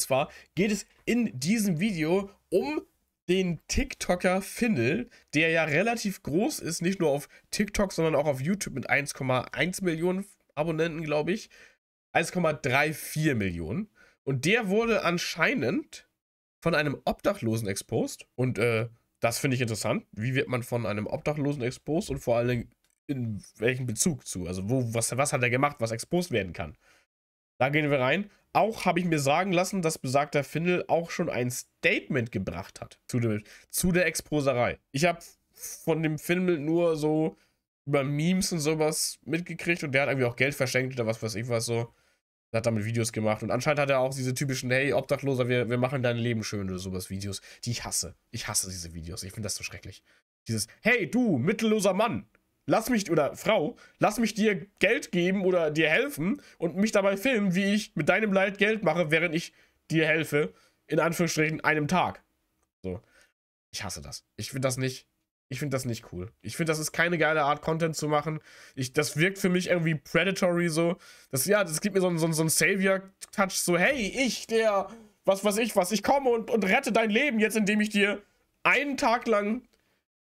Und zwar geht es in diesem Video um den TikToker Findel, der ja relativ groß ist, nicht nur auf TikTok, sondern auch auf YouTube mit 1,1 Millionen Abonnenten, glaube ich. 1,34 Millionen. Und der wurde anscheinend von einem Obdachlosen exposed. Und äh, das finde ich interessant. Wie wird man von einem Obdachlosen exposed und vor allen Dingen in welchem Bezug zu? Also, wo, was, was hat er gemacht, was exposed werden kann? Da gehen wir rein. Auch habe ich mir sagen lassen, dass besagter Findel auch schon ein Statement gebracht hat zu, dem, zu der Exposerei. Ich habe von dem Findel nur so über Memes und sowas mitgekriegt und der hat irgendwie auch Geld verschenkt oder was weiß ich was so. Und hat damit Videos gemacht und anscheinend hat er auch diese typischen, hey, Obdachloser, wir, wir machen dein Leben schön oder sowas Videos, die ich hasse. Ich hasse diese Videos, ich finde das so schrecklich. Dieses, hey, du, mittelloser Mann, lass mich, oder Frau, lass mich dir Geld geben oder dir helfen und mich dabei filmen, wie ich mit deinem Leid Geld mache, während ich dir helfe, in Anführungsstrichen, einem Tag. So. Ich hasse das. Ich finde das nicht, ich finde das nicht cool. Ich finde, das ist keine geile Art, Content zu machen. Ich, das wirkt für mich irgendwie predatory so. Das, ja, das gibt mir so einen, so so einen Savior-Touch, so, hey, ich, der, was weiß ich was, ich komme und, und rette dein Leben jetzt, indem ich dir einen Tag lang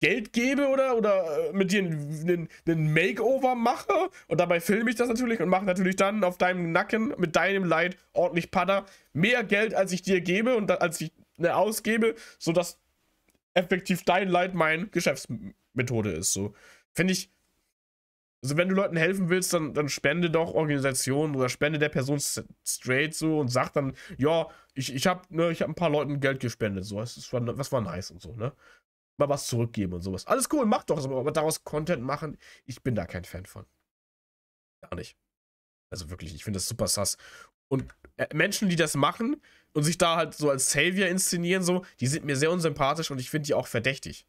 Geld gebe oder, oder äh, mit dir einen, einen Makeover mache und dabei filme ich das natürlich und mache natürlich dann auf deinem Nacken mit deinem Leid ordentlich Padder mehr Geld, als ich dir gebe und als ich ne, ausgebe, sodass effektiv dein Leid mein Geschäftsmethode ist. So finde ich, also wenn du Leuten helfen willst, dann, dann spende doch Organisationen oder spende der Person straight so und sag dann, ja, ich, ich habe ne, hab ein paar Leuten Geld gespendet, so, das war, das war nice und so, ne? mal was zurückgeben und sowas. Alles cool, mach doch aber daraus Content machen, ich bin da kein Fan von. Gar nicht. Also wirklich, ich finde das super sass. Und äh, Menschen, die das machen und sich da halt so als Savior inszenieren, so, die sind mir sehr unsympathisch und ich finde die auch verdächtig.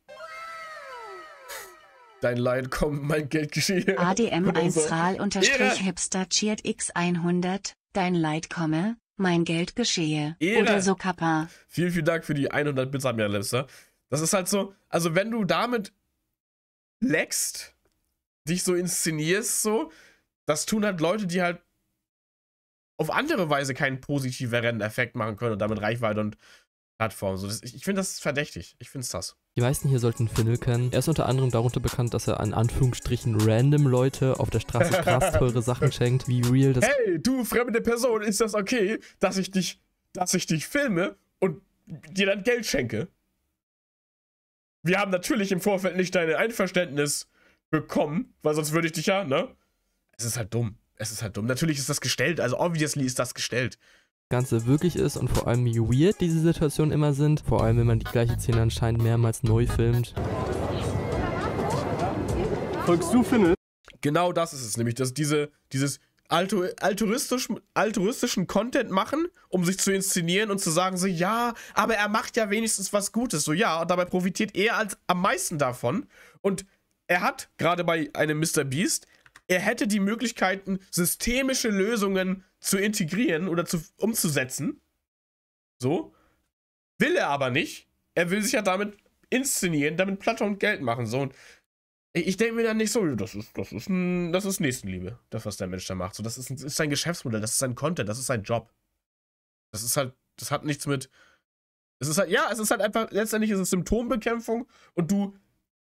Dein Leid, kommt, mein Geld geschehe. ADM1 RAL unterstrich Hipster cheert X100, dein Leid komme, mein Geld geschehe. Ehre. Oder so Kappa. Vielen, vielen Dank für die 100 Bits an mir, Lester. Das ist halt so, also wenn du damit leckst, dich so inszenierst, so, das tun halt Leute, die halt auf andere Weise keinen positiveren Effekt machen können und damit Reichweite und Plattform. So, das, ich, ich finde das verdächtig. Ich finde es das. Die meisten hier sollten Finnel kennen. Er ist unter anderem darunter bekannt, dass er an Anführungsstrichen random Leute auf der Straße krass teure Sachen schenkt, wie real das. Hey, du fremde Person, ist das okay, dass ich dich, dass ich dich filme und dir dann Geld schenke? Wir haben natürlich im Vorfeld nicht dein Einverständnis bekommen, weil sonst würde ich dich ja, ne? Es ist halt dumm. Es ist halt dumm. Natürlich ist das gestellt. Also obviously ist das gestellt. Ganze wirklich ist und vor allem wie weird diese Situationen immer sind. Vor allem, wenn man die gleiche Szene anscheinend mehrmals neu filmt. Folgst du Finne? Genau das ist es nämlich, dass diese, dieses altru altruistisch, altruistischen Content machen, um sich zu inszenieren und zu sagen, so, ja, aber er macht ja wenigstens was Gutes. So, ja, und dabei profitiert er als, am meisten davon. Und er hat, gerade bei einem Mr. Beast, er hätte die Möglichkeiten, systemische Lösungen zu integrieren oder zu, umzusetzen. So. Will er aber nicht. Er will sich ja damit inszenieren, damit Platon Geld machen. So, und ich denke mir dann nicht so, das ist, das ist, ein, das ist Nächstenliebe, das, was der Mensch da macht. So, das ist, ist sein Geschäftsmodell, das ist sein Content, das ist sein Job. Das ist halt, das hat nichts mit. Es ist halt, ja, es ist halt einfach, letztendlich ist es Symptombekämpfung und du,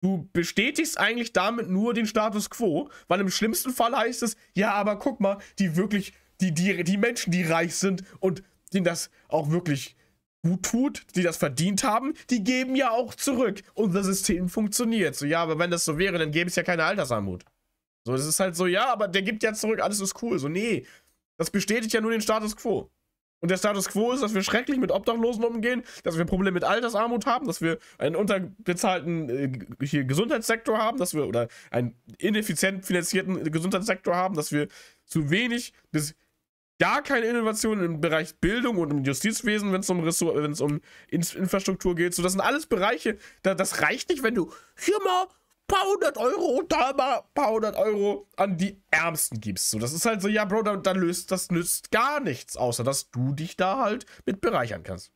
du bestätigst eigentlich damit nur den Status quo, weil im schlimmsten Fall heißt es, ja, aber guck mal, die wirklich, die, die, die Menschen, die reich sind und denen das auch wirklich gut tut, die das verdient haben, die geben ja auch zurück. Unser System funktioniert. So, ja, aber wenn das so wäre, dann gäbe es ja keine Altersarmut. So, das ist halt so, ja, aber der gibt ja zurück, alles ist cool. So, nee, das bestätigt ja nur den Status Quo. Und der Status Quo ist, dass wir schrecklich mit Obdachlosen umgehen, dass wir Probleme mit Altersarmut haben, dass wir einen unterbezahlten äh, hier Gesundheitssektor haben, dass wir oder einen ineffizient finanzierten Gesundheitssektor haben, dass wir zu wenig bis gar keine Innovationen im Bereich Bildung und im Justizwesen, wenn es um, um Infrastruktur geht. So, das sind alles Bereiche, da, das reicht nicht, wenn du hier mal ein paar hundert Euro und da mal ein paar hundert Euro an die Ärmsten gibst. So, das ist halt so, ja, Bro, dann, dann löst das nützt gar nichts, außer dass du dich da halt mit bereichern kannst.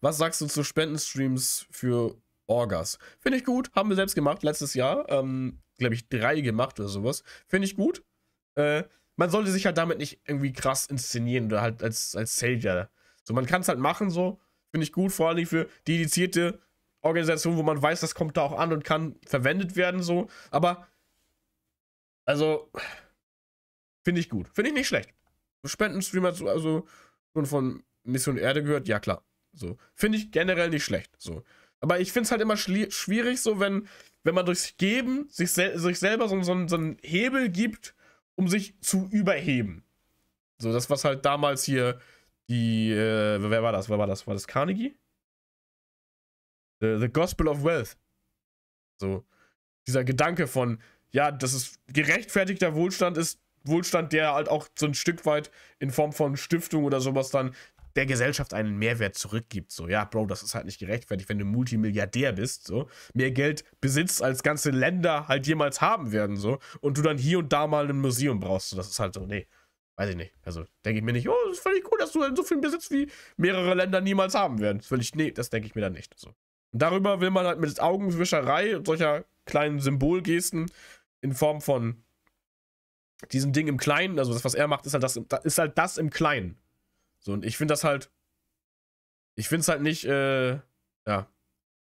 Was sagst du zu Spendenstreams für Orgas? Finde ich gut, haben wir selbst gemacht letztes Jahr. Ähm, glaube ich, drei gemacht oder sowas. Finde ich gut. Äh, man sollte sich halt damit nicht irgendwie krass inszenieren oder halt als, als Savior. So, man kann es halt machen, so. Finde ich gut, vor allem für dedizierte Organisationen, wo man weiß, das kommt da auch an und kann verwendet werden, so. Aber, also, finde ich gut. Finde ich nicht schlecht. Spendenstreamer, also, schon von Mission Erde gehört, ja klar. So. Finde ich generell nicht schlecht, so. Aber ich finde es halt immer schwierig, so, wenn, wenn man durchs Geben sich, sel sich selber so, so, so einen Hebel gibt, um sich zu überheben. So, das, was halt damals hier die, äh, wer war das? Wer war das? War das Carnegie? The, the Gospel of Wealth. So, dieser Gedanke von, ja, das ist gerechtfertigter Wohlstand ist Wohlstand, der halt auch so ein Stück weit in Form von Stiftung oder sowas dann der Gesellschaft einen Mehrwert zurückgibt. So, ja, Bro, das ist halt nicht gerechtfertigt, wenn du Multimilliardär bist, so, mehr Geld besitzt, als ganze Länder halt jemals haben werden, so, und du dann hier und da mal ein Museum brauchst. So, das ist halt so, nee, weiß ich nicht. Also, denke ich mir nicht, oh, das ist völlig cool, dass du halt so viel besitzt, wie mehrere Länder niemals haben werden. Das völlig, nee, das denke ich mir dann nicht. So. Und darüber will man halt mit Augenwischerei und solcher kleinen Symbolgesten in Form von diesem Ding im Kleinen, also das, was er macht, ist halt das, ist halt das im Kleinen. So, und ich finde das halt. Ich finde es halt nicht, äh, ja,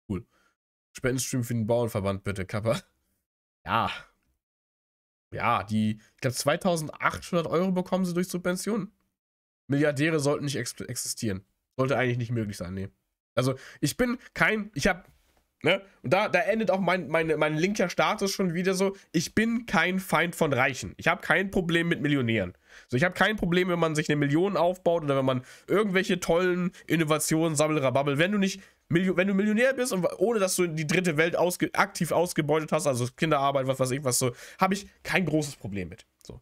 cool. Spendenstream für den Bauernverband, bitte, Kappa. Ja. Ja, die, ich glaube, 2800 Euro bekommen sie durch Subventionen. Milliardäre sollten nicht existieren. Sollte eigentlich nicht möglich sein, nee. Also, ich bin kein, ich habe Ne? Und da, da endet auch mein, mein, mein linker Status schon wieder so. Ich bin kein Feind von Reichen. Ich habe kein Problem mit Millionären. So, ich habe kein Problem, wenn man sich eine Million aufbaut oder wenn man irgendwelche tollen Innovationen, Sabbelrababbel, wenn du nicht, wenn du Millionär bist und ohne dass du die dritte Welt ausge aktiv ausgebeutet hast, also Kinderarbeit, was weiß ich, was so, habe ich kein großes Problem mit. So.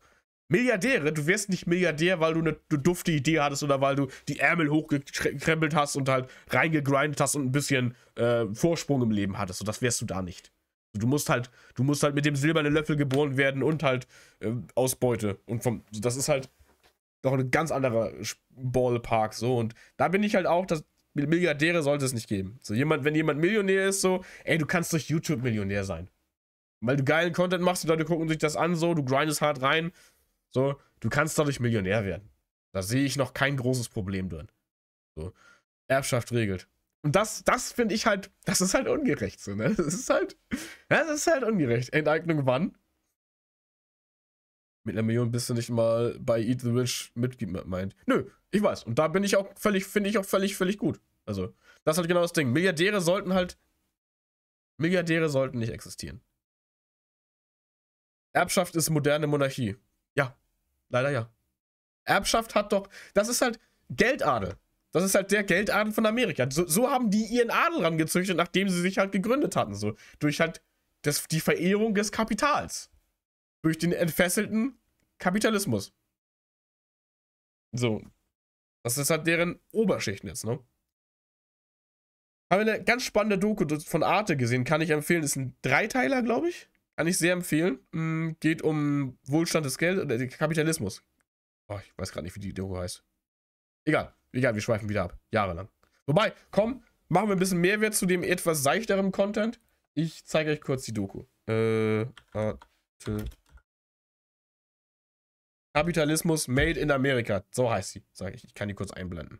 Milliardäre, du wirst nicht Milliardär, weil du eine dufte Idee hattest oder weil du die Ärmel hochgekrempelt hast und halt reingegrindet hast und ein bisschen äh, Vorsprung im Leben hattest. Und das wärst du da nicht. Du musst halt, du musst halt mit dem silbernen Löffel geboren werden und halt äh, Ausbeute. Und vom, das ist halt doch ein ganz anderer Ballpark so. Und da bin ich halt auch, dass Milliardäre sollte es nicht geben. So jemand, wenn jemand Millionär ist, so, ey, du kannst durch YouTube Millionär sein. Weil du geilen Content machst, die Leute gucken sich das an, so, du grindest hart rein, so, du kannst dadurch Millionär werden. Da sehe ich noch kein großes Problem drin. So, Erbschaft regelt. Und das, das finde ich halt, das ist halt ungerecht so, ne? Das ist halt, das ist halt ungerecht. Enteignung wann? Mit einer Million bist du nicht mal bei Eat the Rich mitgemeint. Nö, ich weiß. Und da bin ich auch völlig, finde ich auch völlig, völlig gut. Also, das ist halt genau das Ding. Milliardäre sollten halt, Milliardäre sollten nicht existieren. Erbschaft ist moderne Monarchie. Ja, Leider ja. Erbschaft hat doch. Das ist halt Geldadel. Das ist halt der Geldadel von Amerika. So, so haben die ihren Adel rangezüchtet, nachdem sie sich halt gegründet hatten. So. Durch halt das, die Verehrung des Kapitals. Durch den entfesselten Kapitalismus. So. Das ist halt deren Oberschichten jetzt, ne? Haben wir eine ganz spannende Doku von Arte gesehen, kann ich empfehlen. Ist ein Dreiteiler, glaube ich. Kann ich sehr empfehlen. Mm, geht um Wohlstand des Geldes oder Kapitalismus. Oh, ich weiß gerade nicht, wie die Doku heißt. Egal, egal, wir schweifen wieder ab. Jahrelang. Wobei, komm, machen wir ein bisschen Mehrwert zu dem etwas seichteren Content. Ich zeige euch kurz die Doku. Äh, warte. Kapitalismus Made in America. So heißt sie, sage ich. Ich kann die kurz einblenden.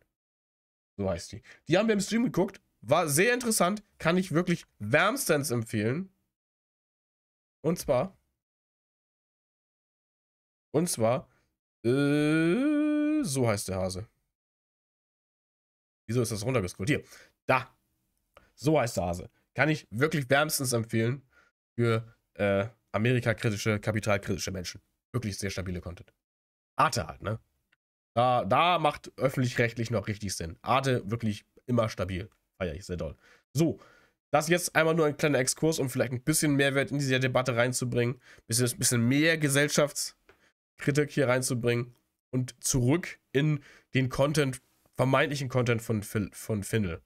So heißt die. Die haben wir im Stream geguckt. War sehr interessant. Kann ich wirklich wärmstens empfehlen. Und zwar. Und zwar. Äh, so heißt der Hase. Wieso ist das runtergescrollt? Hier. Da. So heißt der Hase. Kann ich wirklich wärmstens empfehlen für äh, Amerika-kritische, kapitalkritische Menschen. Wirklich sehr stabile Content. Arte halt, ne? Da, da macht öffentlich-rechtlich noch richtig Sinn. Arte wirklich immer stabil. Feier ich sehr doll. So, das jetzt einmal nur ein kleiner Exkurs, um vielleicht ein bisschen Mehrwert in diese Debatte reinzubringen, ein bisschen, bisschen mehr Gesellschaftskritik hier reinzubringen und zurück in den Content, vermeintlichen Content von, von Findel,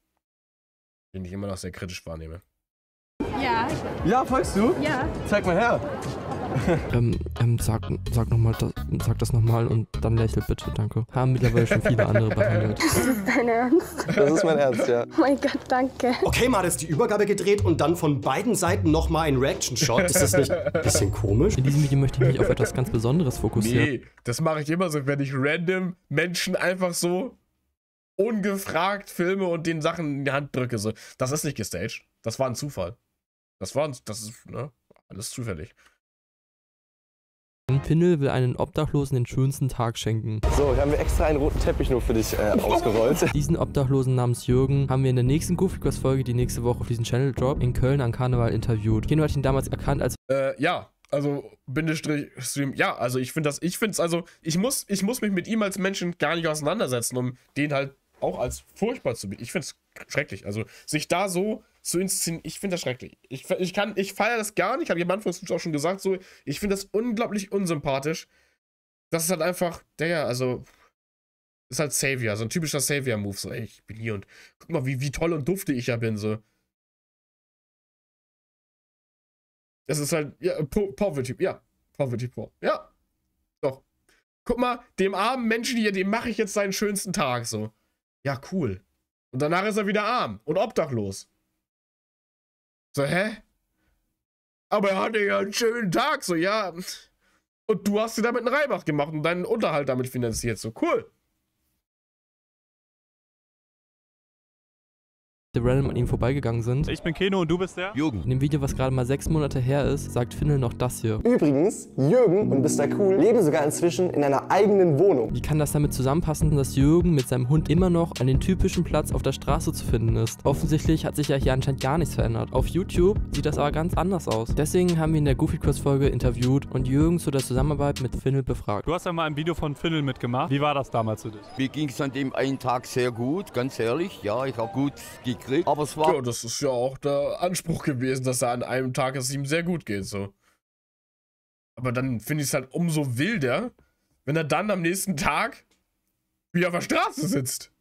den ich immer noch sehr kritisch wahrnehme. Ja. Ja, folgst du? Ja. Zeig mal her ähm, ähm, sag, sag, noch mal das, sag das nochmal und dann lächel bitte, danke. Haben mittlerweile schon viele andere behandelt. Das ist dein Ernst? Das ist mein Ernst, ja. Oh mein Gott, danke. Okay, mal ist die Übergabe gedreht und dann von beiden Seiten nochmal ein Reaction-Shot. Ist das nicht ein bisschen komisch? In diesem Video möchte ich mich auf etwas ganz Besonderes fokussieren. Nee, das mache ich immer so, wenn ich random Menschen einfach so ungefragt filme und den Sachen in die Hand drücke. So. Das ist nicht gestaged. Das war ein Zufall. Das war, ein, das ist, ne, alles zufällig. Pindel will einen Obdachlosen den schönsten Tag schenken. So, hier haben wir extra einen roten Teppich nur für dich äh, ausgerollt. Diesen Obdachlosen namens Jürgen haben wir in der nächsten Goofy Quest Folge, die nächste Woche auf diesem Channel Drop in Köln an Karneval interviewt. Keno hat ihn damals erkannt als... Äh, ja. Also, Bindestrich Stream, ja, also ich finde das, ich finde es, also ich muss, ich muss mich mit ihm als Menschen gar nicht auseinandersetzen, um den halt auch als furchtbar zu bieten. Ich finde es schrecklich. Also, sich da so zu inszenieren, ich finde das schrecklich. Ich, ich, ich feiere das gar nicht, habe ich am Anfang auch schon gesagt, so, ich finde das unglaublich unsympathisch. Das ist halt einfach, der, also, ist halt Savior, so ein typischer Savior-Move, so, ey, ich bin hier und guck mal, wie, wie toll und dufte ich ja bin, so. Das ist halt, ja, po Poverty, ja, Poverty Poor, ja, doch. Guck mal, dem armen Menschen hier, dem mache ich jetzt seinen schönsten Tag, so. Ja, cool. Und danach ist er wieder arm und obdachlos. So, hä? Aber er hatte ja einen schönen Tag, so, ja. Und du hast dir damit einen Reibach gemacht und deinen Unterhalt damit finanziert, so, cool. The Realm an ihm vorbeigegangen sind. Ich bin Keno und du bist der? Jürgen. In dem Video, was gerade mal sechs Monate her ist, sagt Finnel noch das hier. Übrigens, Jürgen und Mr. Cool leben sogar inzwischen in einer eigenen Wohnung. Wie kann das damit zusammenpassen, dass Jürgen mit seinem Hund immer noch an den typischen Platz auf der Straße zu finden ist? Offensichtlich hat sich ja hier anscheinend gar nichts verändert. Auf YouTube sieht das aber ganz anders aus. Deswegen haben wir in der goofy Quest folge interviewt und Jürgen zu der Zusammenarbeit mit Finnel befragt. Du hast ja mal ein Video von Finnel mitgemacht. Wie war das damals für dich? Mir ging es an dem einen Tag sehr gut, ganz ehrlich. Ja, ich habe gut gekriegt gekriegt. Aber es war. Ja, das ist ja auch der Anspruch gewesen, dass er an einem Tag es ihm sehr gut geht, so. Aber dann finde ich es halt umso wilder, wenn er dann am nächsten Tag wieder auf der Straße sitzt.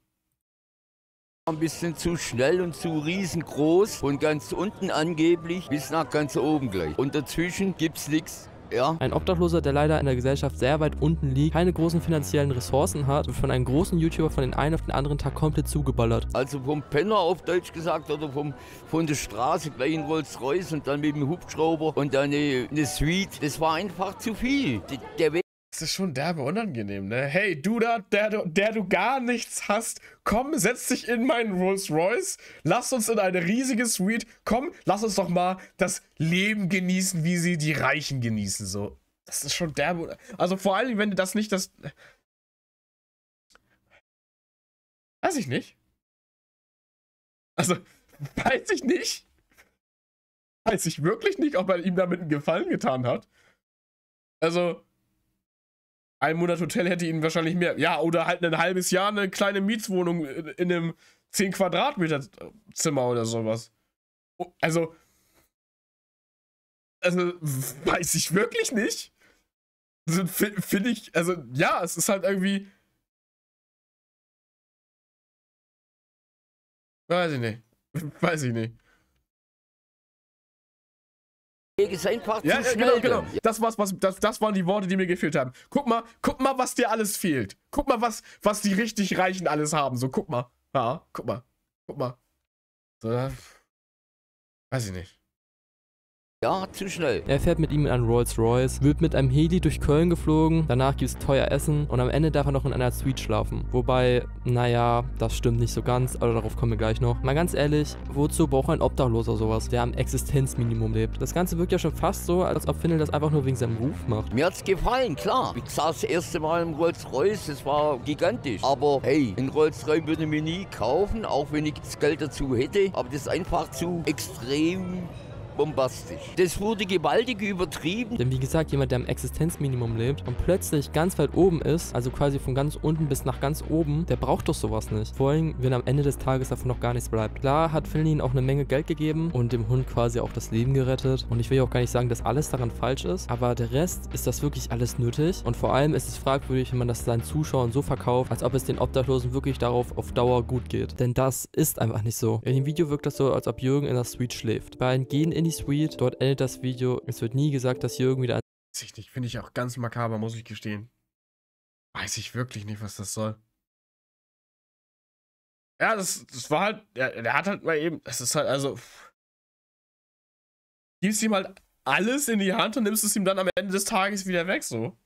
Ein bisschen zu schnell und zu riesengroß. Von ganz unten angeblich bis nach ganz oben gleich. Und dazwischen gibt's nichts. Ja. Ein Obdachloser, der leider in der Gesellschaft sehr weit unten liegt, keine großen finanziellen Ressourcen hat, wird von einem großen YouTuber von den einen auf den anderen Tag komplett zugeballert. Also vom Penner auf Deutsch gesagt oder vom, von der Straße gleich in Rolls-Royce und dann mit dem Hubschrauber und dann eine, eine Suite. Das war einfach zu viel. Der, der das ist schon derbe unangenehm, ne? Hey, du da, der, der du gar nichts hast, komm, setz dich in meinen Rolls Royce, lass uns in eine riesige Suite, komm, lass uns doch mal das Leben genießen, wie sie die Reichen genießen, so. Das ist schon derbe. Also vor allem, wenn du das nicht, das. Weiß ich nicht. Also, weiß ich nicht. Weiß ich wirklich nicht, ob er ihm damit einen Gefallen getan hat. Also, ein Monat Hotel hätte ihnen wahrscheinlich mehr. Ja, oder halt ein halbes Jahr eine kleine Mietswohnung in einem 10 Quadratmeter Zimmer oder sowas. Oh, also. Also, weiß ich wirklich nicht. Also, Finde ich. Also, ja, es ist halt irgendwie. Weiß ich nicht. Weiß ich nicht ist einfach ja, Genau, genau. Das, war's, was, das, das waren die Worte, die mir gefehlt haben. Guck mal, guck mal, was dir alles fehlt. Guck mal, was, was die richtig Reichen alles haben. So, guck mal. Ja, guck mal. Guck mal. So, weiß ich nicht. Ja, zu schnell. Er fährt mit ihm in einen Rolls-Royce, wird mit einem Heli durch Köln geflogen, danach gibt es teuer Essen und am Ende darf er noch in einer Suite schlafen. Wobei, naja, das stimmt nicht so ganz, aber darauf kommen wir gleich noch. Mal ganz ehrlich, wozu braucht ein Obdachloser sowas, der am Existenzminimum lebt? Das Ganze wirkt ja schon fast so, als ob Findel das einfach nur wegen seinem Ruf macht. Mir hat's gefallen, klar. Ich saß das erste Mal im Rolls-Royce, das war gigantisch. Aber hey, ein Rolls-Royce würde ich mir nie kaufen, auch wenn ich das Geld dazu hätte. Aber das ist einfach zu extrem bombastisch. Das wurde gewaltig übertrieben. Denn wie gesagt, jemand, der am Existenzminimum lebt und plötzlich ganz weit oben ist, also quasi von ganz unten bis nach ganz oben, der braucht doch sowas nicht. Vor allem, wenn am Ende des Tages davon noch gar nichts bleibt. Klar hat Finley auch eine Menge Geld gegeben und dem Hund quasi auch das Leben gerettet. Und ich will auch gar nicht sagen, dass alles daran falsch ist, aber der Rest ist das wirklich alles nötig. Und vor allem ist es fragwürdig, wenn man das seinen Zuschauern so verkauft, als ob es den Obdachlosen wirklich darauf auf Dauer gut geht. Denn das ist einfach nicht so. In dem Video wirkt das so, als ob Jürgen in der Suite schläft. Die gehen in Sweet. Dort endet das Video. Es wird nie gesagt, dass hier irgendwie wieder... Weiß ich nicht, finde ich auch ganz makaber, muss ich gestehen. Weiß ich wirklich nicht, was das soll. Ja, das, das war halt, der, der hat halt mal eben, das ist halt, also, gibst ihm halt alles in die Hand und nimmst es ihm dann am Ende des Tages wieder weg, so.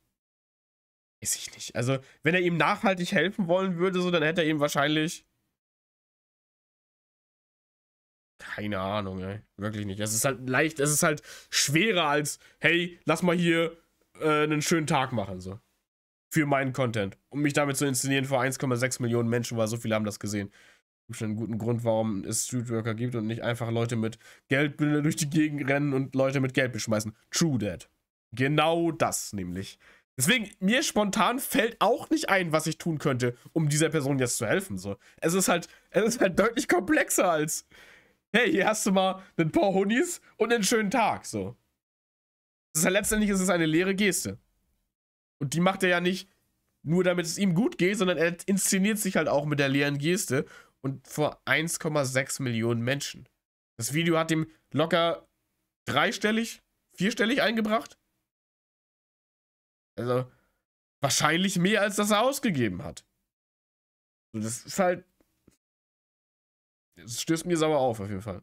Weiß ich nicht. Also, wenn er ihm nachhaltig helfen wollen würde, so, dann hätte er ihm wahrscheinlich Keine Ahnung, ey. Wirklich nicht. Es ist halt leicht, es ist halt schwerer als, hey, lass mal hier äh, einen schönen Tag machen, so. Für meinen Content. Um mich damit zu inszenieren vor 1,6 Millionen Menschen, weil so viele haben das gesehen. Gibt schon einen guten Grund, warum es Streetworker gibt und nicht einfach Leute mit Geld durch die Gegend rennen und Leute mit Geld beschmeißen. True that. Genau das nämlich. Deswegen, mir spontan fällt auch nicht ein, was ich tun könnte, um dieser Person jetzt zu helfen. So. Es ist halt, es ist halt deutlich komplexer als hey, hier hast du mal ein paar Honis und einen schönen Tag, so. Das ist ja letztendlich ist es eine leere Geste. Und die macht er ja nicht nur, damit es ihm gut geht, sondern er inszeniert sich halt auch mit der leeren Geste und vor 1,6 Millionen Menschen. Das Video hat ihm locker dreistellig, vierstellig eingebracht. Also wahrscheinlich mehr, als das er ausgegeben hat. Das ist halt es stößt mir sauer auf, auf jeden Fall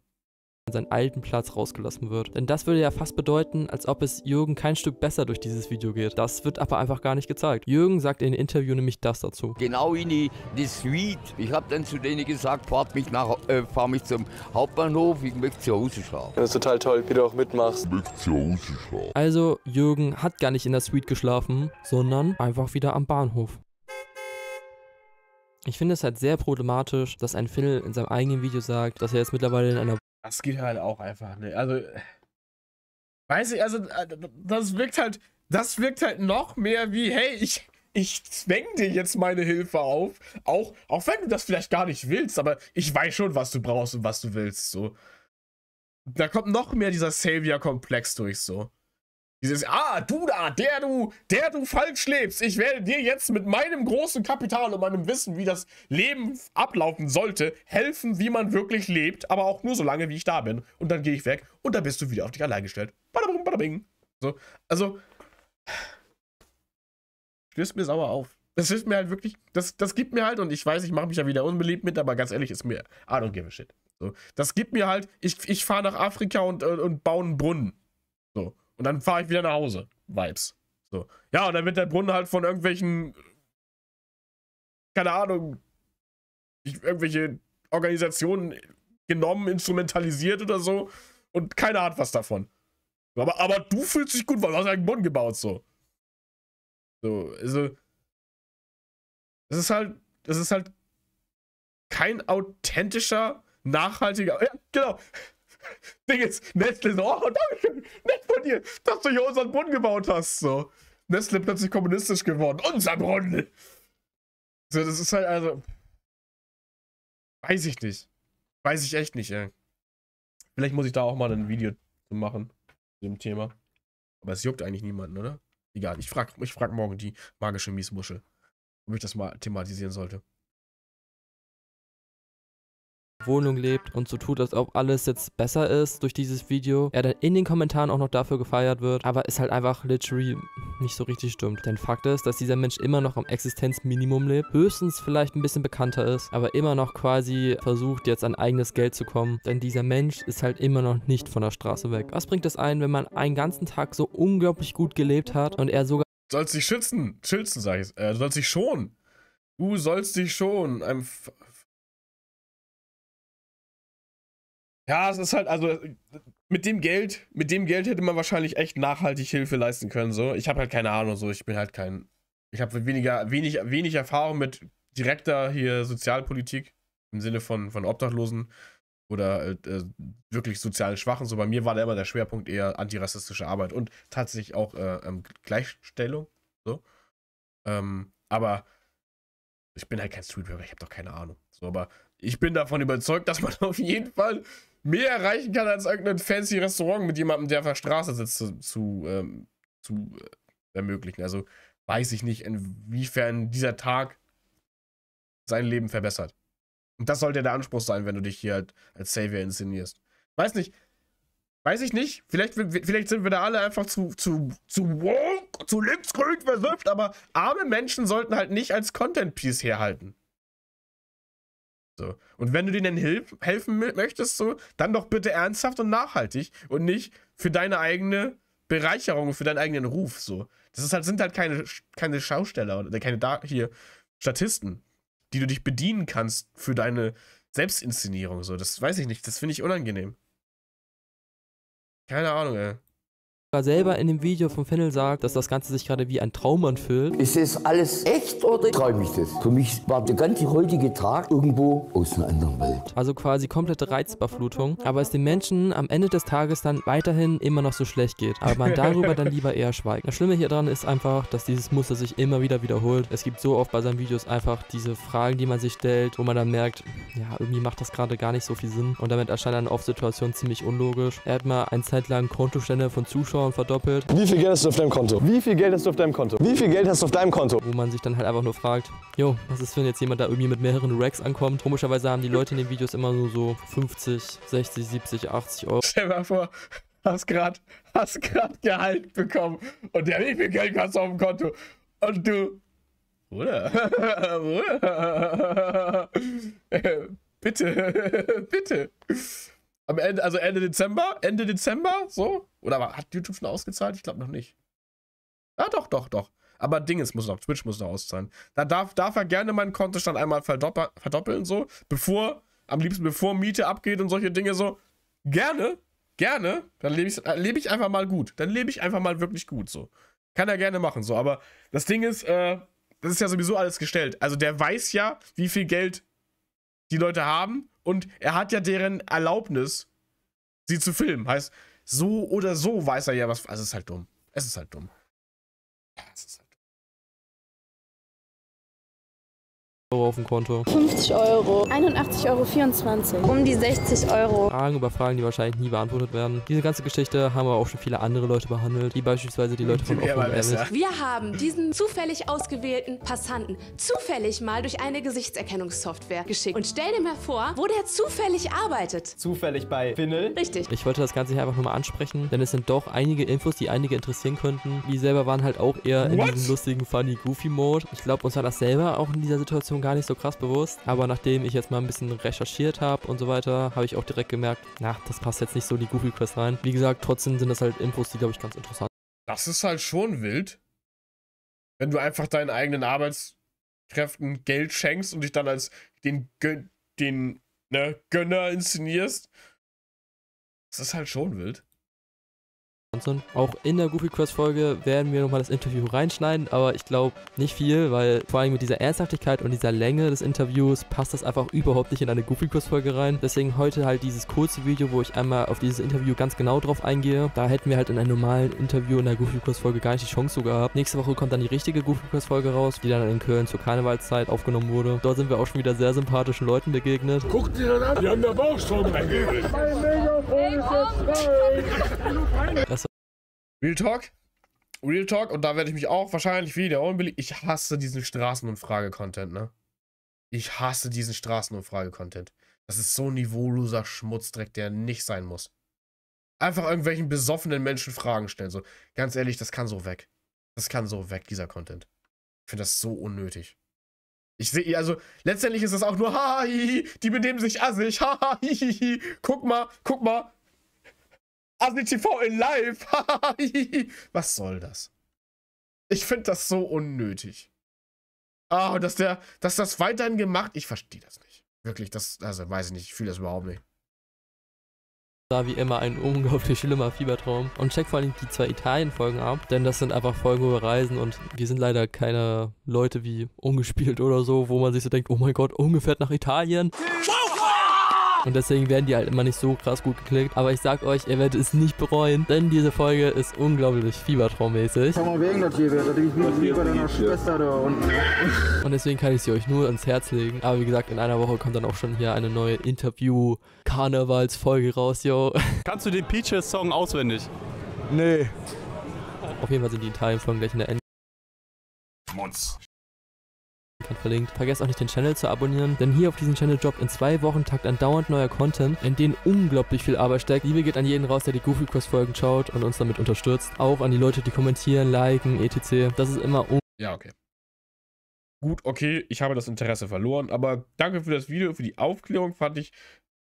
seinen alten Platz rausgelassen wird. Denn das würde ja fast bedeuten, als ob es Jürgen kein Stück besser durch dieses Video geht. Das wird aber einfach gar nicht gezeigt. Jürgen sagt in dem Interview nämlich das dazu. Genau in die, die Suite. Ich habe dann zu denen gesagt, fahrt mich nach, äh, fahr mich zum Hauptbahnhof, ich möchte zu Hause schlafen. Das ist total toll, wie du auch mitmachst. Ich schlafen. Also Jürgen hat gar nicht in der Suite geschlafen, sondern einfach wieder am Bahnhof. Ich finde es halt sehr problematisch, dass ein Phil in seinem eigenen Video sagt, dass er jetzt mittlerweile in einer. Das geht halt auch einfach ne? Also. Weiß ich, also, äh, das wirkt halt. Das wirkt halt noch mehr wie, hey, ich, ich zwäng dir jetzt meine Hilfe auf. Auch, auch wenn du das vielleicht gar nicht willst, aber ich weiß schon, was du brauchst und was du willst. So. Da kommt noch mehr dieser Savior-Komplex durch, so. Dieses, ah, du da, der du, der du falsch lebst. Ich werde dir jetzt mit meinem großen Kapital und meinem Wissen, wie das Leben ablaufen sollte, helfen, wie man wirklich lebt, aber auch nur so lange, wie ich da bin. Und dann gehe ich weg und dann bist du wieder auf dich allein gestellt. Bada bing, bada bing. So, also, stößt mir sauer auf. Das ist mir halt wirklich, das, das gibt mir halt, und ich weiß, ich mache mich ja wieder unbeliebt mit, aber ganz ehrlich, ist mir, I don't give a shit. So, das gibt mir halt, ich, ich fahre nach Afrika und, und, und baue einen Brunnen. So. Und dann fahre ich wieder nach Hause. Vibes. So. Ja, und dann wird der Brunnen halt von irgendwelchen, keine Ahnung, irgendwelche Organisationen genommen, instrumentalisiert oder so. Und keiner hat was davon. Aber, aber du fühlst dich gut, weil du hast einen Brunnen gebaut, so. So, also. Es ist halt, Das ist halt kein authentischer, nachhaltiger. Ja, genau. Ding ist, Nestle so, oh, dankeschön, nett von dir, dass du hier unseren Brunnen gebaut hast. So. Nestle plötzlich kommunistisch geworden. Unser Brunnen! So, das ist halt also. Weiß ich nicht. Weiß ich echt nicht, ey. Vielleicht muss ich da auch mal ein Video zu machen. Zu dem Thema. Aber es juckt eigentlich niemanden, oder? Egal, ich frag, ich frag morgen die magische Miesmuschel, ob ich das mal thematisieren sollte. Wohnung lebt und so tut, als ob alles jetzt besser ist durch dieses Video, er dann in den Kommentaren auch noch dafür gefeiert wird, aber ist halt einfach literally nicht so richtig stimmt. Denn Fakt ist, dass dieser Mensch immer noch am Existenzminimum lebt, höchstens vielleicht ein bisschen bekannter ist, aber immer noch quasi versucht, jetzt an eigenes Geld zu kommen. Denn dieser Mensch ist halt immer noch nicht von der Straße weg. Was bringt es ein, wenn man einen ganzen Tag so unglaublich gut gelebt hat und er sogar. Sollst dich schützen, schützen, sag ich. Äh, sollst dich schon. Du sollst dich schon. Einem Ja, es ist halt, also mit dem Geld, mit dem Geld hätte man wahrscheinlich echt nachhaltig Hilfe leisten können. So, ich habe halt keine Ahnung, so ich bin halt kein, ich habe weniger, wenig, wenig Erfahrung mit direkter hier Sozialpolitik im Sinne von von Obdachlosen oder äh, wirklich sozialen Schwachen. So bei mir war da immer der Schwerpunkt eher antirassistische Arbeit und tatsächlich auch äh, ähm, Gleichstellung. So, ähm, aber ich bin halt kein Streetworker, ich habe doch keine Ahnung. So, aber ich bin davon überzeugt, dass man auf jeden Fall mehr erreichen kann als irgendein fancy Restaurant mit jemandem, der auf der Straße sitzt, zu, zu, ähm, zu äh, ermöglichen. Also weiß ich nicht, inwiefern dieser Tag sein Leben verbessert. Und das sollte der Anspruch sein, wenn du dich hier halt als Savior inszenierst. Weiß nicht, weiß ich nicht. Vielleicht, vielleicht sind wir da alle einfach zu, zu, zu woke, zu linksgrün versüpft, aber arme Menschen sollten halt nicht als Content-Piece herhalten. So. Und wenn du denen hilf helfen möchtest, so, dann doch bitte ernsthaft und nachhaltig und nicht für deine eigene Bereicherung, für deinen eigenen Ruf. So. Das ist halt, sind halt keine, keine Schausteller oder keine da hier Statisten, die du dich bedienen kannst für deine Selbstinszenierung. So. Das weiß ich nicht, das finde ich unangenehm. Keine Ahnung, ey sogar selber in dem Video von Fennel sagt, dass das Ganze sich gerade wie ein Traum anfühlt. Ist es alles echt oder träume ich das? Für mich war der ganze heutige Tag irgendwo aus einer anderen Welt. Also quasi komplette Reizbarflutung, aber es den Menschen am Ende des Tages dann weiterhin immer noch so schlecht geht. Aber man darüber dann lieber eher schweigt. Das Schlimme hier dran ist einfach, dass dieses Muster sich immer wieder wiederholt. Es gibt so oft bei seinen Videos einfach diese Fragen, die man sich stellt, wo man dann merkt, ja, irgendwie macht das gerade gar nicht so viel Sinn. Und damit erscheint dann oft Situationen ziemlich unlogisch. Er hat mal eine Zeit lang Kontostände von Zuschauern Investoren verdoppelt. Wie viel Geld hast du auf deinem Konto? Wie viel Geld hast du auf deinem Konto? Wie viel Geld hast du auf deinem Konto? Wo man sich dann halt einfach nur fragt, jo, was ist, wenn jetzt jemand da irgendwie mit mehreren Racks ankommt? Komischerweise haben die Leute in den Videos immer nur so 50, 60, 70, 80 Euro. Stell dir mal vor, hast gerade hast grad Gehalt bekommen und der wie viel Geld hast du auf dem Konto? Und du, Bruder, Bruder, bitte, bitte. Am Ende, also Ende Dezember? Ende Dezember? So? Oder hat YouTube schon ausgezahlt? Ich glaube noch nicht. Ah, doch, doch, doch. Aber Dinges muss noch, Twitch muss noch auszahlen. Da darf, darf er gerne meinen Kontostand einmal verdoppeln, so, bevor, am liebsten bevor Miete abgeht und solche Dinge so. Gerne, gerne. Dann lebe ich, leb ich einfach mal gut. Dann lebe ich einfach mal wirklich gut, so. Kann er gerne machen, so. Aber das Ding ist, äh, das ist ja sowieso alles gestellt. Also der weiß ja, wie viel Geld die Leute haben und er hat ja deren Erlaubnis, sie zu filmen. Heißt, so oder so weiß er ja was. Also es ist halt dumm. Es ist halt dumm. Ja, es ist halt Euro auf dem Konto. 50 Euro. 81,24 Euro. Um die 60 Euro. Fragen über Fragen, die wahrscheinlich nie beantwortet werden. Diese ganze Geschichte haben aber auch schon viele andere Leute behandelt, wie beispielsweise die Leute von Offenburg. Wir haben diesen zufällig ausgewählten Passanten zufällig mal durch eine Gesichtserkennungssoftware geschickt. Und stell dir mal vor, wo der zufällig arbeitet. Zufällig bei Finnel? Richtig. Ich wollte das Ganze hier einfach nur mal ansprechen, denn es sind doch einige Infos, die einige interessieren könnten. Wir selber waren halt auch eher What? in diesem lustigen, funny, goofy Mode. Ich glaube, uns war das selber auch in dieser Situation Anleitung gar nicht so krass bewusst, aber nachdem ich jetzt mal ein bisschen recherchiert habe und so weiter, habe ich auch direkt gemerkt, na, das passt jetzt nicht so in die Goofy Quest rein. Wie gesagt, trotzdem sind das halt Infos, die, glaube ich, ganz interessant sind. Das ist halt schon wild. Wenn du einfach deinen eigenen Arbeitskräften Geld schenkst und dich dann als den, den ne, Gönner inszenierst. Das ist halt schon wild. Johnson. Auch in der Goofy Quest Folge werden wir nochmal das Interview reinschneiden, aber ich glaube nicht viel, weil vor allem mit dieser Ernsthaftigkeit und dieser Länge des Interviews passt das einfach überhaupt nicht in eine Goofy Quest Folge rein. Deswegen heute halt dieses kurze Video, wo ich einmal auf dieses Interview ganz genau drauf eingehe. Da hätten wir halt in einem normalen Interview in der Goofy Quest Folge gar nicht die Chance so gehabt. Nächste Woche kommt dann die richtige Goofy Quest Folge raus, die dann in Köln zur Karnevalszeit aufgenommen wurde. Dort sind wir auch schon wieder sehr sympathischen Leuten begegnet. Guck dir das an, die haben da Bauchstrom reingegeben. Real Talk. Real Talk. Und da werde ich mich auch wahrscheinlich wieder unbeliebt. Ich hasse diesen Straßenumfrage-Content, ne? Ich hasse diesen Straßenumfrage-Content. Das ist so niveauloser Schmutzdreck, der nicht sein muss. Einfach irgendwelchen besoffenen Menschen Fragen stellen. So, ganz ehrlich, das kann so weg. Das kann so weg, dieser Content. Ich finde das so unnötig. Ich sehe, also letztendlich ist das auch nur, ha, hi, die benehmen sich assig, ha, ha, guck mal, guck mal, Asni in live. Was soll das? Ich finde das so unnötig. Ah, oh, dass der, dass das weiterhin gemacht. Ich verstehe das nicht. Wirklich, das, also weiß ich nicht, ich fühle das überhaupt nicht. War wie immer ein unglaublich schlimmer Fiebertraum. Und check vor allem die zwei Italien-Folgen ab, denn das sind einfach Folgen wo wir Reisen und wir sind leider keine Leute wie ungespielt oder so, wo man sich so denkt, oh mein Gott, ungefähr nach Italien. Wow! Und deswegen werden die halt immer nicht so krass gut geklickt. Aber ich sag euch, ihr werdet es nicht bereuen, denn diese Folge ist unglaublich fiebertraummäßig. Komm mal wegen, dass ihr werdet. Das liegt nicht bei deiner Schwester da unten. Und deswegen kann ich sie euch nur ans Herz legen. Aber wie gesagt, in einer Woche kommt dann auch schon hier eine neue Interview-Karnevals-Folge raus, yo. Kannst du den Peaches-Song auswendig? Nee. Auf jeden Fall sind die Italienfolgen gleich in der End. Schmutz verlinkt. Vergesst auch nicht den Channel zu abonnieren, denn hier auf diesem Channel droppt in zwei Wochen Takt andauernd neuer Content, in denen unglaublich viel Arbeit steckt. Liebe geht an jeden raus, der die Goofy Quest Folgen schaut und uns damit unterstützt. Auch an die Leute, die kommentieren, liken, etc. Das ist immer un Ja, okay. Gut, okay, ich habe das Interesse verloren, aber danke für das Video, für die Aufklärung. Fand ich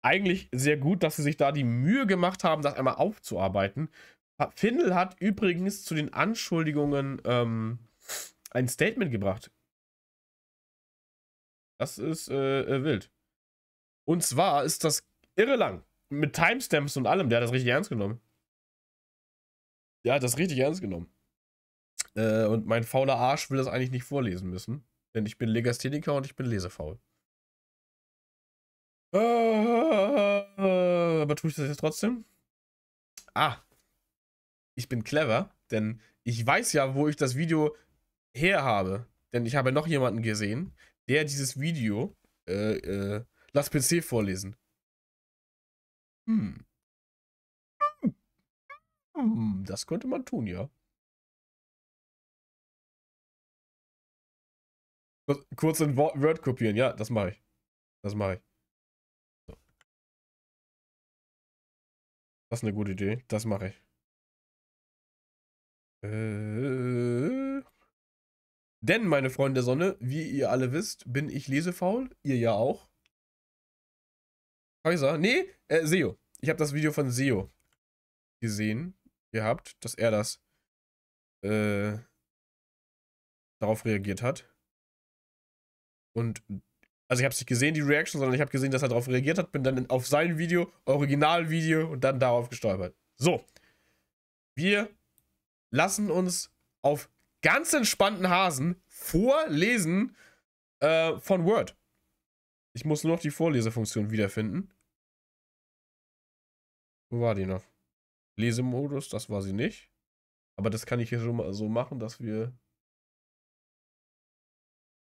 eigentlich sehr gut, dass sie sich da die Mühe gemacht haben, das einmal aufzuarbeiten. Findel hat übrigens zu den Anschuldigungen ähm, ein Statement gebracht. Das ist äh, äh, wild. Und zwar ist das irre lang. Mit Timestamps und allem. Der hat das richtig ernst genommen. Der hat das richtig ernst genommen. Äh, und mein fauler Arsch will das eigentlich nicht vorlesen müssen. Denn ich bin Legastheniker und ich bin lesefaul. Äh, aber tue ich das jetzt trotzdem? Ah. Ich bin clever, denn ich weiß ja, wo ich das Video her habe. Denn ich habe noch jemanden gesehen, der dieses Video, äh, äh, Lass PC vorlesen. Hm. Hm, das könnte man tun, ja. Kurz ein Word kopieren, ja, das mache ich. Das mache ich. Das ist eine gute Idee, das mache ich. Äh. Denn, meine Freunde der Sonne, wie ihr alle wisst, bin ich lesefaul. Ihr ja auch. Kaiser? Nee, äh, SEO. Ich habe das Video von SEO gesehen, Ihr habt, dass er das äh, darauf reagiert hat. Und, also ich habe es nicht gesehen, die Reaction, sondern ich habe gesehen, dass er darauf reagiert hat, bin dann auf sein Video, Originalvideo und dann darauf gestolpert. So. Wir lassen uns auf ganz entspannten Hasen vorlesen äh, von Word. Ich muss nur noch die Vorlesefunktion wiederfinden. Wo war die noch? Lesemodus, das war sie nicht. Aber das kann ich hier schon mal so machen, dass wir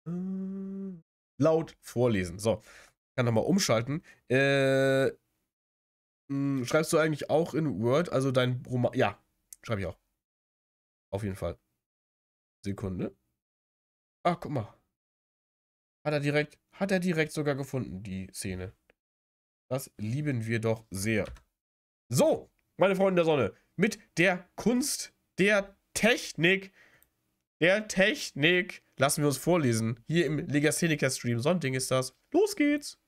äh, laut vorlesen. So, kann nochmal umschalten. Äh, mh, hm, schreibst du eigentlich auch in Word, also dein Roman? Ja, schreibe ich auch. Auf jeden Fall. Sekunde. Ach, guck mal. Hat er direkt, hat er direkt sogar gefunden, die Szene. Das lieben wir doch sehr. So, meine Freunde der Sonne, mit der Kunst der Technik, der Technik, lassen wir uns vorlesen. Hier im Legasthenica-Stream, Sonntag ist das. Los geht's!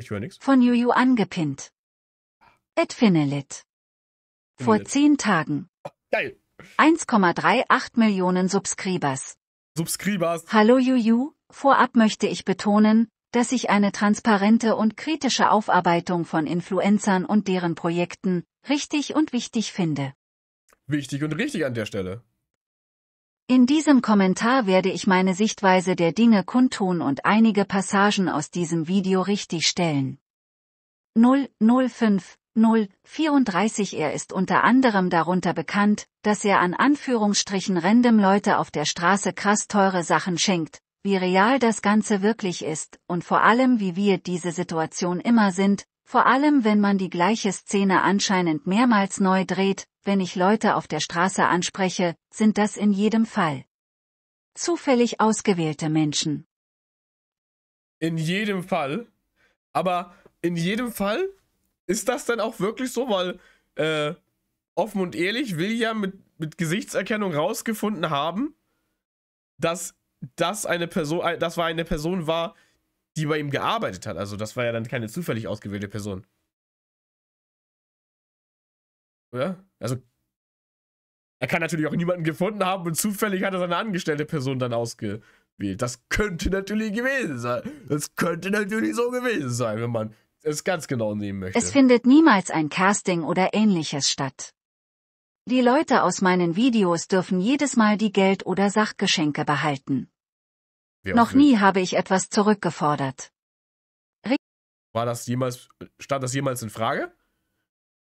Ich höre nichts. Von Juju angepinnt. Ed Finnelit. Vor zehn Tagen. Oh, geil! 1,38 Millionen Subscribers. Subscribers. Hallo Juju, vorab möchte ich betonen, dass ich eine transparente und kritische Aufarbeitung von Influencern und deren Projekten richtig und wichtig finde. Wichtig und richtig an der Stelle. In diesem Kommentar werde ich meine Sichtweise der Dinge kundtun und einige Passagen aus diesem Video richtigstellen. 005 034 Er ist unter anderem darunter bekannt, dass er an Anführungsstrichen random Leute auf der Straße krass teure Sachen schenkt, wie real das Ganze wirklich ist und vor allem wie wir diese Situation immer sind, vor allem wenn man die gleiche Szene anscheinend mehrmals neu dreht, wenn ich Leute auf der Straße anspreche, sind das in jedem Fall zufällig ausgewählte Menschen. In jedem Fall. Aber in jedem Fall ist das denn auch wirklich so? Weil äh, offen und ehrlich will ja mit, mit Gesichtserkennung rausgefunden haben, dass das eine Person, äh, das war eine Person war, die bei ihm gearbeitet hat. Also das war ja dann keine zufällig ausgewählte Person. Oder? Also er kann natürlich auch niemanden gefunden haben und zufällig hat er seine angestellte Person dann ausgewählt. Das könnte natürlich gewesen sein. Das könnte natürlich so gewesen sein, wenn man es ganz genau nehmen möchte. Es findet niemals ein Casting oder ähnliches statt. Die Leute aus meinen Videos dürfen jedes Mal die Geld- oder Sachgeschenke behalten. Wer Noch nie habe ich etwas zurückgefordert. War das jemals, stand das jemals in Frage?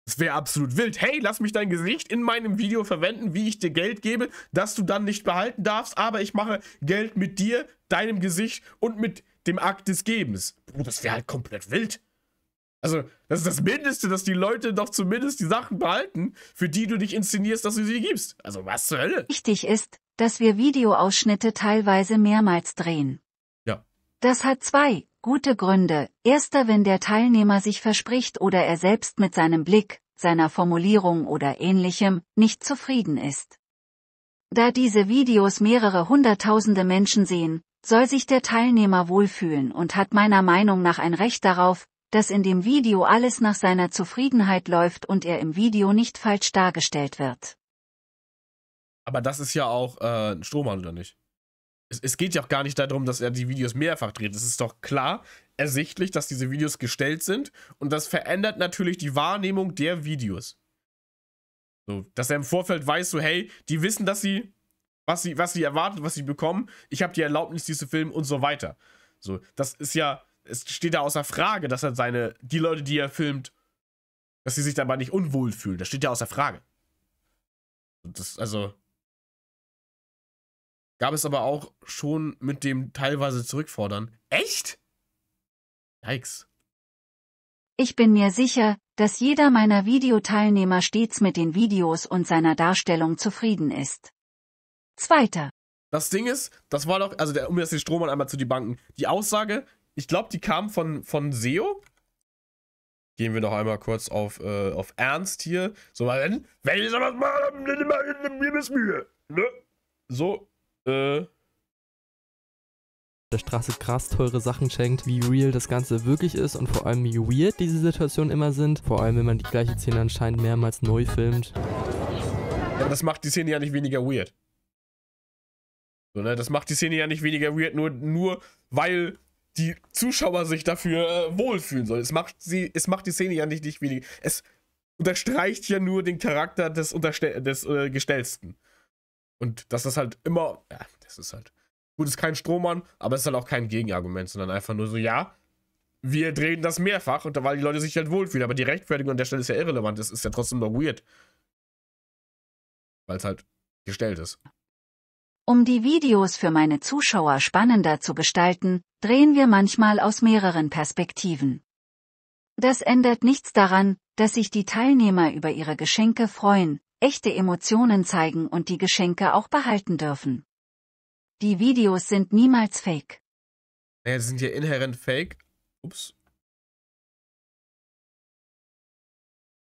Es wäre absolut wild. Hey, lass mich dein Gesicht in meinem Video verwenden, wie ich dir Geld gebe, das du dann nicht behalten darfst, aber ich mache Geld mit dir, deinem Gesicht und mit dem Akt des Gebens. Bro, das wäre halt komplett wild. Also, das ist das Mindeste, dass die Leute doch zumindest die Sachen behalten, für die du dich inszenierst, dass du sie gibst. Also, was zur Hölle? Wichtig ist, dass wir Videoausschnitte teilweise mehrmals drehen. Ja. Das hat zwei gute Gründe. Erster, wenn der Teilnehmer sich verspricht oder er selbst mit seinem Blick, seiner Formulierung oder ähnlichem nicht zufrieden ist. Da diese Videos mehrere hunderttausende Menschen sehen, soll sich der Teilnehmer wohlfühlen und hat meiner Meinung nach ein Recht darauf, dass in dem Video alles nach seiner Zufriedenheit läuft und er im Video nicht falsch dargestellt wird. Aber das ist ja auch äh, ein Strohmann, oder nicht? Es, es, geht ja auch gar nicht darum, dass er die Videos mehrfach dreht. Es ist doch klar ersichtlich, dass diese Videos gestellt sind und das verändert natürlich die Wahrnehmung der Videos. So, dass er im Vorfeld weiß, so, hey, die wissen, dass sie, was sie, was sie erwartet, was sie bekommen. Ich habe die Erlaubnis, diese Filme und so weiter. So, das ist ja es steht da außer Frage, dass er seine, die Leute, die er filmt, dass sie sich dabei nicht unwohl fühlen. Das steht ja außer Frage. Das, also. Gab es aber auch schon mit dem teilweise zurückfordern. Echt? Yikes. Ich bin mir sicher, dass jeder meiner Videoteilnehmer stets mit den Videos und seiner Darstellung zufrieden ist. Zweiter. Das Ding ist, das war doch, also der, um das den Strohmann einmal zu Banken. die Aussage, ich glaube, die kamen von, von SEO. Gehen wir noch einmal kurz auf, äh, auf Ernst hier. So, wenn, wenn ich sowas mache, dann nimm es Mühe. Ne? So, äh. Der Straße krass teure Sachen schenkt, wie real das Ganze wirklich ist und vor allem wie weird diese Situationen immer sind. Vor allem, wenn man die gleiche Szene anscheinend mehrmals neu filmt. Ja, das macht die Szene ja nicht weniger weird. So, ne? Das macht die Szene ja nicht weniger weird, nur, nur weil die Zuschauer sich dafür äh, wohlfühlen sollen. Es macht, sie, es macht die Szene ja nicht, nicht weniger. Es unterstreicht ja nur den Charakter des, Unterste des äh, Gestellsten. Und das ist halt immer, ja, das ist halt. Gut, ist kein Strohmann, aber es ist halt auch kein Gegenargument, sondern einfach nur so, ja, wir drehen das mehrfach, und weil die Leute sich halt wohlfühlen. Aber die Rechtfertigung an der Stelle ist ja irrelevant, es ist ja trotzdem noch weird. Weil es halt gestellt ist. Um die Videos für meine Zuschauer spannender zu gestalten, drehen wir manchmal aus mehreren Perspektiven. Das ändert nichts daran, dass sich die Teilnehmer über ihre Geschenke freuen, echte Emotionen zeigen und die Geschenke auch behalten dürfen. Die Videos sind niemals fake. Naja, sie sind ja inhärent fake. Ups.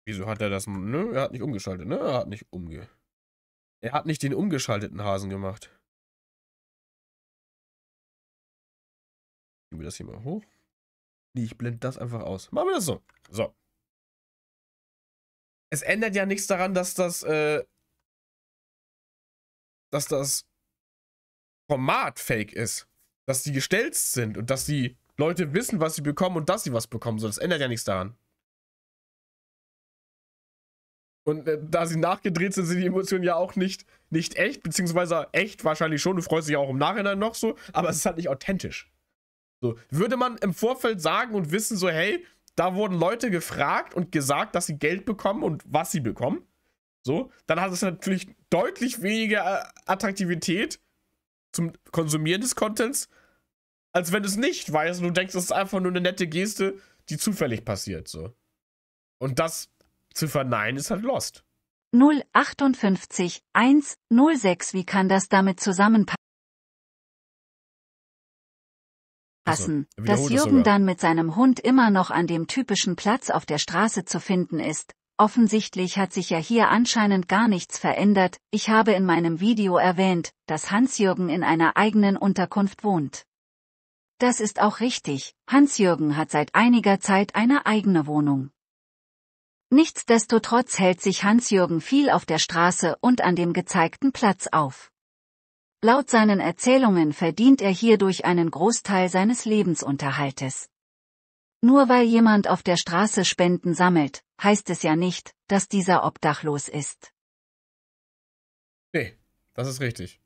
Wieso hat er das? Ne, er hat nicht umgeschaltet, ne? Er hat nicht umge. Er hat nicht den umgeschalteten Hasen gemacht. Gehen wir das hier mal hoch. Nee, ich blende das einfach aus. Machen wir das so. So. Es ändert ja nichts daran, dass das, äh, dass das Format fake ist. Dass die gestelzt sind und dass die Leute wissen, was sie bekommen und dass sie was bekommen. So, das ändert ja nichts daran. Und äh, da sie nachgedreht sind, sind die Emotionen ja auch nicht, nicht echt, beziehungsweise echt wahrscheinlich schon. Du freust dich auch im Nachhinein noch so, aber es ist halt nicht authentisch. So, würde man im Vorfeld sagen und wissen, so, hey, da wurden Leute gefragt und gesagt, dass sie Geld bekommen und was sie bekommen, so, dann hat es natürlich deutlich weniger äh, Attraktivität zum Konsumieren des Contents, als wenn es nicht weißt und du denkst, es ist einfach nur eine nette Geste, die zufällig passiert, so. Und das zu verneinen ist halt lost. 058 106, wie kann das damit zusammenpassen? aufpassen, also, so, dass Jürgen das dann mit seinem Hund immer noch an dem typischen Platz auf der Straße zu finden ist. Offensichtlich hat sich ja hier anscheinend gar nichts verändert, ich habe in meinem Video erwähnt, dass Hans-Jürgen in einer eigenen Unterkunft wohnt. Das ist auch richtig, Hans-Jürgen hat seit einiger Zeit eine eigene Wohnung. Nichtsdestotrotz hält sich Hans-Jürgen viel auf der Straße und an dem gezeigten Platz auf. Laut seinen Erzählungen verdient er hierdurch einen Großteil seines Lebensunterhaltes. Nur weil jemand auf der Straße Spenden sammelt, heißt es ja nicht, dass dieser obdachlos ist. Nee, das ist richtig.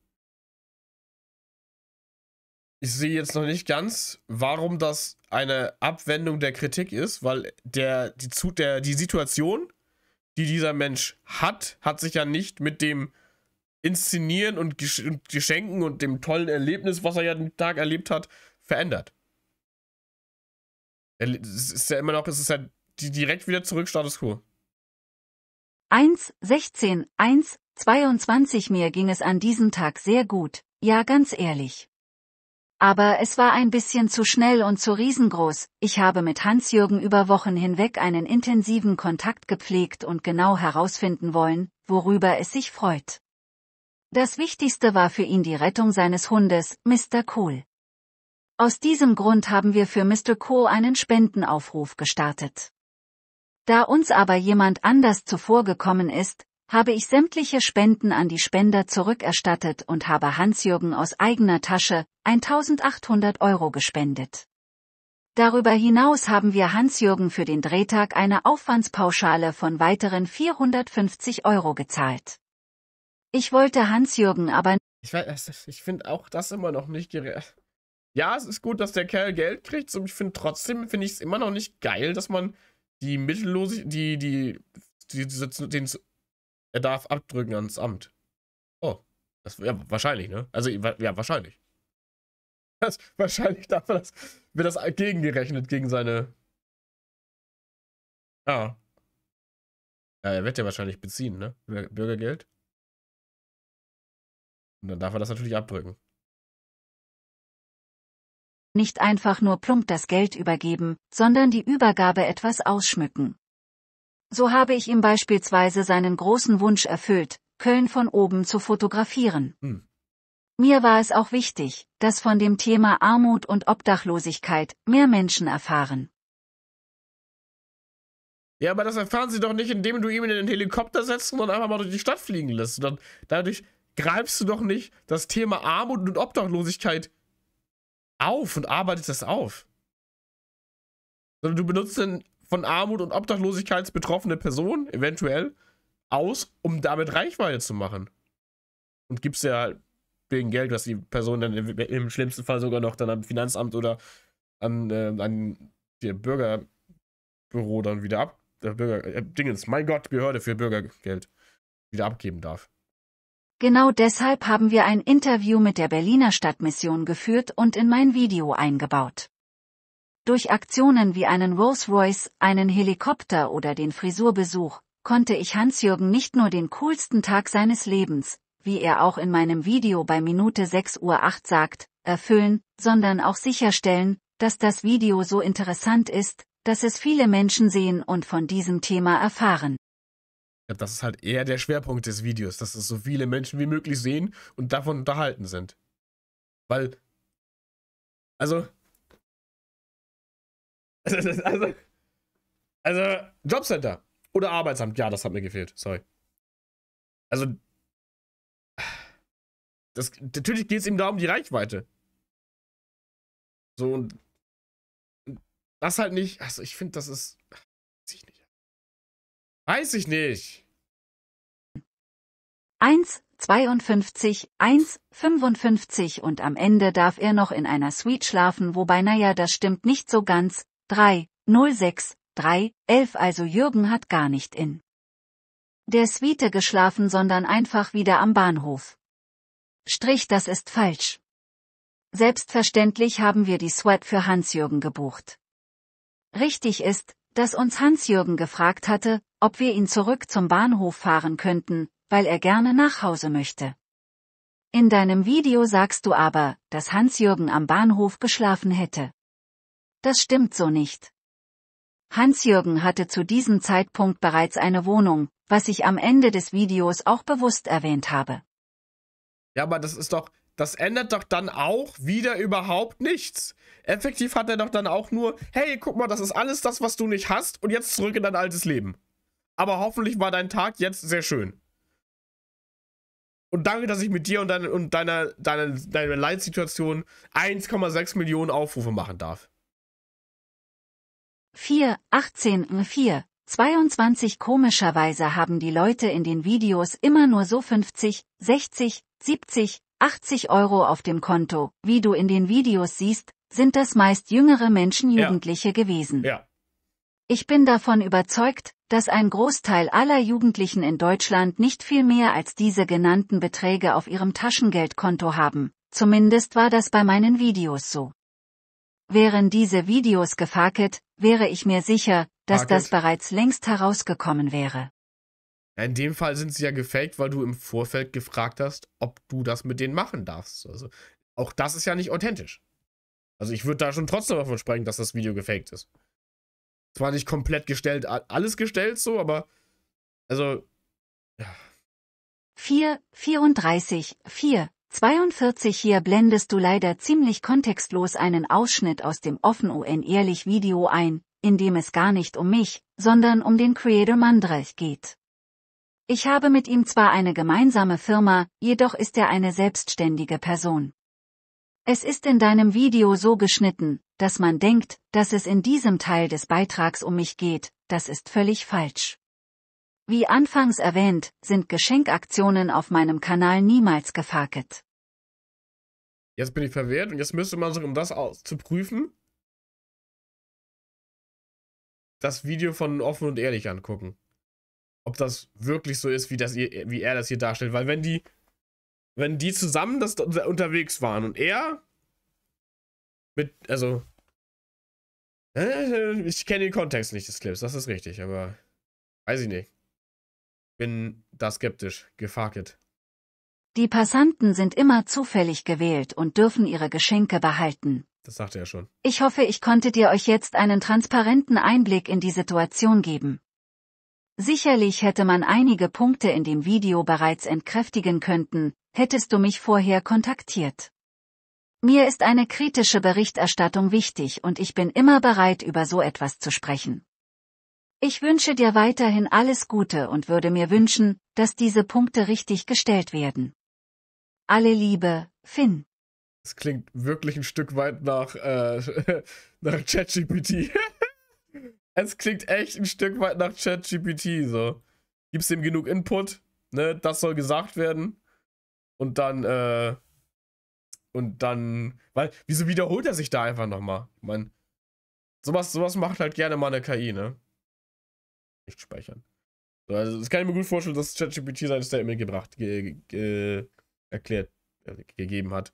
Ich sehe jetzt noch nicht ganz, warum das eine Abwendung der Kritik ist, weil der, die, der, die Situation, die dieser Mensch hat, hat sich ja nicht mit dem Inszenieren und, Geschenken und dem tollen Erlebnis, was er ja den Tag erlebt hat, verändert. Es ist ja immer noch, es ist ja direkt wieder zurück Status Quo. 1, 16, 1, 22 Mir ging es an diesem Tag sehr gut, ja ganz ehrlich. Aber es war ein bisschen zu schnell und zu riesengroß, ich habe mit Hans-Jürgen über Wochen hinweg einen intensiven Kontakt gepflegt und genau herausfinden wollen, worüber es sich freut. Das Wichtigste war für ihn die Rettung seines Hundes, Mr. Cole. Aus diesem Grund haben wir für Mr. Cole einen Spendenaufruf gestartet. Da uns aber jemand anders zuvor gekommen ist, habe ich sämtliche Spenden an die Spender zurückerstattet und habe Hans-Jürgen aus eigener Tasche 1800 Euro gespendet. Darüber hinaus haben wir Hans-Jürgen für den Drehtag eine Aufwandspauschale von weiteren 450 Euro gezahlt. Ich wollte Hans-Jürgen aber. Ich ich finde auch das immer noch nicht gerecht. Ja, es ist gut, dass der Kerl Geld kriegt, aber ich finde trotzdem, finde ich es immer noch nicht geil, dass man die mittellose, die, die, die, die den, er darf abdrücken ans Amt. Oh, das, ja, wahrscheinlich, ne? Also, ja, wahrscheinlich. Das, wahrscheinlich darf er das, wird das gegengerechnet gegen seine. Ja. ja. Er wird ja wahrscheinlich beziehen, ne? Bürgergeld. Und dann darf er das natürlich abdrücken. Nicht einfach nur plump das Geld übergeben, sondern die Übergabe etwas ausschmücken. So habe ich ihm beispielsweise seinen großen Wunsch erfüllt, Köln von oben zu fotografieren. Hm. Mir war es auch wichtig, dass von dem Thema Armut und Obdachlosigkeit mehr Menschen erfahren. Ja, aber das erfahren sie doch nicht, indem du ihn in den Helikopter setzt und einfach mal durch die Stadt fliegen lässt. dann, dadurch greifst du doch nicht das Thema Armut und Obdachlosigkeit auf und arbeitest das auf. Sondern du benutzt dann von Armut und Obdachlosigkeit betroffene Personen eventuell aus, um damit Reichweite zu machen. Und gibst ja wegen Geld, was die Person dann im, im, schlimmsten Fall sogar noch dann am Finanzamt oder an, äh, an der Bürgerbüro dann wieder ab. Der Bürger, äh, Dingens, mein Gott, Behörde für Bürgergeld wieder abgeben darf. Genau deshalb haben wir ein Interview mit der Berliner Stadtmission geführt und in mein Video eingebaut. Durch Aktionen wie einen Rolls-Royce, einen Helikopter oder den Frisurbesuch, konnte ich Hans-Jürgen nicht nur den coolsten Tag seines Lebens, wie er auch in meinem Video bei Minute 6.08 Uhr sagt, erfüllen, sondern auch sicherstellen, dass das Video so interessant ist, dass es viele Menschen sehen und von diesem Thema erfahren. Ich glaube, das ist halt eher der Schwerpunkt des Videos, dass es so viele Menschen wie möglich sehen und davon unterhalten sind. Weil, also, also, also, also Jobcenter oder Arbeitsamt, ja, das hat mir gefehlt, sorry. Also, das, natürlich geht es ihm da um die Reichweite. So, und das halt nicht, also ich finde, das ist, Weiß ich nicht. 1, 52, 1, 55 und am Ende darf er noch in einer Suite schlafen, wobei naja, das stimmt nicht so ganz. 3, 06, 3, 11 also Jürgen hat gar nicht in der Suite geschlafen, sondern einfach wieder am Bahnhof. Strich, das ist falsch. Selbstverständlich haben wir die Sweat für Hans-Jürgen gebucht. Richtig ist, dass uns Hans-Jürgen gefragt hatte, ob wir ihn zurück zum Bahnhof fahren könnten, weil er gerne nach Hause möchte. In deinem Video sagst du aber, dass Hans-Jürgen am Bahnhof geschlafen hätte. Das stimmt so nicht. Hans-Jürgen hatte zu diesem Zeitpunkt bereits eine Wohnung, was ich am Ende des Videos auch bewusst erwähnt habe. Ja, aber das ist doch, das ändert doch dann auch wieder überhaupt nichts. Effektiv hat er doch dann auch nur, hey, guck mal, das ist alles das, was du nicht hast und jetzt zurück in dein altes Leben. Aber hoffentlich war dein Tag jetzt sehr schön. Und danke, dass ich mit dir und, dein, und deiner, deiner, deiner Leitsituation 1,6 Millionen Aufrufe machen darf. 4, 18, 4, 22 Komischerweise haben die Leute in den Videos immer nur so 50, 60, 70, 80 Euro auf dem Konto, wie du in den Videos siehst, sind das meist jüngere Menschen Jugendliche ja. gewesen. Ja. Ich bin davon überzeugt, dass ein Großteil aller Jugendlichen in Deutschland nicht viel mehr als diese genannten Beträge auf ihrem Taschengeldkonto haben, zumindest war das bei meinen Videos so. Wären diese Videos gefaket, wäre ich mir sicher, dass Market. das bereits längst herausgekommen wäre. Ja, in dem Fall sind sie ja gefaked, weil du im Vorfeld gefragt hast, ob du das mit denen machen darfst. Also auch das ist ja nicht authentisch. Also ich würde da schon trotzdem davon sprechen, dass das Video gefaked ist. Zwar nicht komplett gestellt, alles gestellt so, aber also ja. 4, 34, 4, 42 Hier blendest du leider ziemlich kontextlos einen Ausschnitt aus dem offen UN-ehrlich Video ein, in dem es gar nicht um mich, sondern um den Creator Mandrech geht. Ich habe mit ihm zwar eine gemeinsame Firma, jedoch ist er eine selbstständige Person. Es ist in deinem Video so geschnitten, dass man denkt, dass es in diesem Teil des Beitrags um mich geht, das ist völlig falsch. Wie anfangs erwähnt, sind Geschenkaktionen auf meinem Kanal niemals gefaket. Jetzt bin ich verwehrt und jetzt müsste man sich, um das zu prüfen, das Video von offen und ehrlich angucken ob das wirklich so ist, wie, das, wie er das hier darstellt. Weil wenn die, wenn die zusammen das unterwegs waren und er mit, also äh, ich kenne den Kontext nicht des Clips, das ist richtig, aber weiß ich nicht. Bin da skeptisch. Gefarket. Die Passanten sind immer zufällig gewählt und dürfen ihre Geschenke behalten. Das sagte er schon. Ich hoffe, ich konnte dir euch jetzt einen transparenten Einblick in die Situation geben. Sicherlich hätte man einige Punkte in dem Video bereits entkräftigen könnten, hättest du mich vorher kontaktiert. Mir ist eine kritische Berichterstattung wichtig und ich bin immer bereit, über so etwas zu sprechen. Ich wünsche dir weiterhin alles Gute und würde mir wünschen, dass diese Punkte richtig gestellt werden. Alle Liebe, Finn. Das klingt wirklich ein Stück weit nach, äh, nach ChatGPT. Es klingt echt ein Stück weit nach ChatGPT. So. Gibst ihm genug Input, ne? Das soll gesagt werden. Und dann, äh, und dann. Weil, wieso wiederholt er sich da einfach nochmal? Ich meine, sowas, sowas macht halt gerne mal eine KI, ne? Nicht speichern. So, also, das kann ich mir gut vorstellen, dass ChatGPT sein Statement gebracht, ge, ge, erklärt, äh, gegeben hat.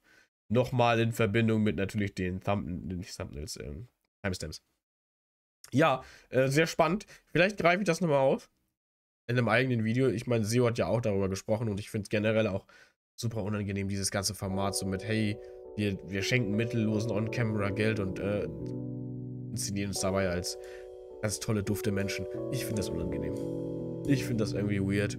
Nochmal in Verbindung mit natürlich den Thumb, nicht Thumbnails, ähm, Timestamps. Ja, äh, sehr spannend. Vielleicht greife ich das nochmal auf. In einem eigenen Video. Ich meine, SEO hat ja auch darüber gesprochen und ich finde es generell auch super unangenehm, dieses ganze Format so mit, hey, wir, wir schenken mittellosen On-Camera Geld und äh, inszenieren uns dabei als ganz tolle, dufte Menschen. Ich finde das unangenehm. Ich finde das irgendwie weird.